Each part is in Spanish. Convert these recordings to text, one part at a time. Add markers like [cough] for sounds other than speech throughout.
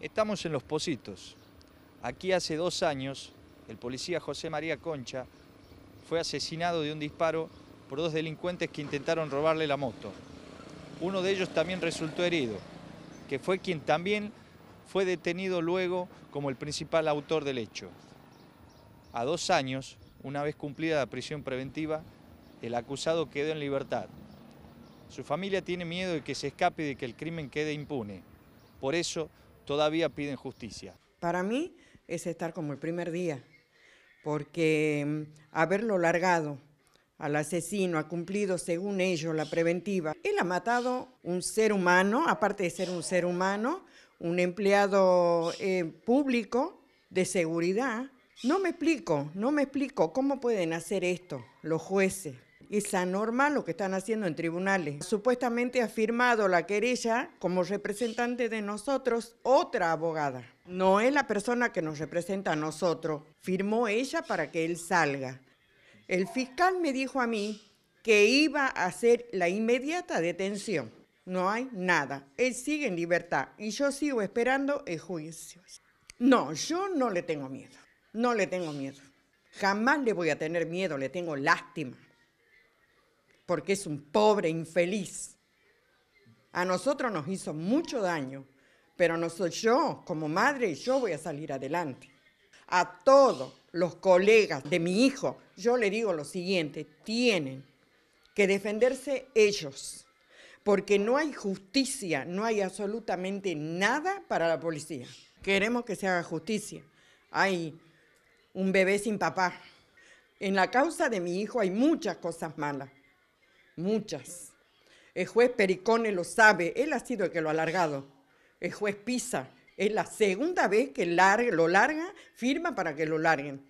Estamos en Los Positos. Aquí hace dos años, el policía José María Concha fue asesinado de un disparo por dos delincuentes que intentaron robarle la moto. Uno de ellos también resultó herido, que fue quien también fue detenido luego como el principal autor del hecho. A dos años, una vez cumplida la prisión preventiva, el acusado quedó en libertad. Su familia tiene miedo de que se escape y de que el crimen quede impune. Por eso todavía piden justicia. Para mí es estar como el primer día, porque mm, haberlo largado al asesino, ha cumplido según ellos la preventiva. Él ha matado un ser humano, aparte de ser un ser humano, un empleado eh, público de seguridad. No me explico, no me explico cómo pueden hacer esto los jueces, es anormal lo que están haciendo en tribunales. Supuestamente ha firmado la querella como representante de nosotros otra abogada. No es la persona que nos representa a nosotros. Firmó ella para que él salga. El fiscal me dijo a mí que iba a hacer la inmediata detención. No hay nada. Él sigue en libertad y yo sigo esperando el juicio. No, yo no le tengo miedo. No le tengo miedo. Jamás le voy a tener miedo, le tengo lástima porque es un pobre infeliz. A nosotros nos hizo mucho daño, pero nosotros, yo como madre, yo voy a salir adelante. A todos los colegas de mi hijo, yo le digo lo siguiente, tienen que defenderse ellos, porque no hay justicia, no hay absolutamente nada para la policía. Queremos que se haga justicia. Hay un bebé sin papá. En la causa de mi hijo hay muchas cosas malas, muchas. El juez Pericone lo sabe, él ha sido el que lo ha alargado. El juez Pisa, es la segunda vez que lo larga, firma para que lo larguen.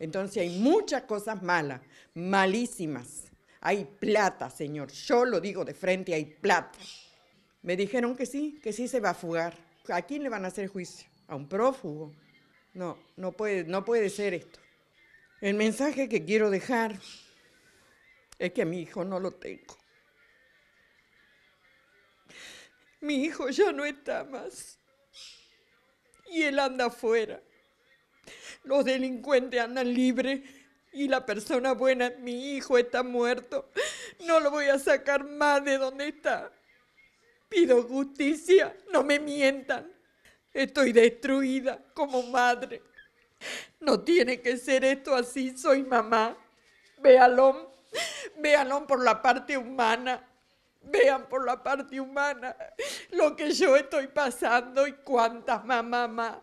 Entonces hay muchas cosas malas, malísimas. Hay plata, señor. Yo lo digo de frente, hay plata. Me dijeron que sí, que sí se va a fugar. ¿A quién le van a hacer juicio? ¿A un prófugo? No, no puede, no puede ser esto. El mensaje que quiero dejar es que mi hijo no lo tengo. Mi hijo ya no está más. Y él anda afuera. Los delincuentes andan libres y la persona buena, mi hijo, está muerto. No lo voy a sacar más de donde está. Pido justicia, no me mientan. Estoy destruida como madre. No tiene que ser esto así, soy mamá. hombre. [laughs] Véanlo por la parte humana. Vean por la parte humana lo que yo estoy pasando y cuántas mamá.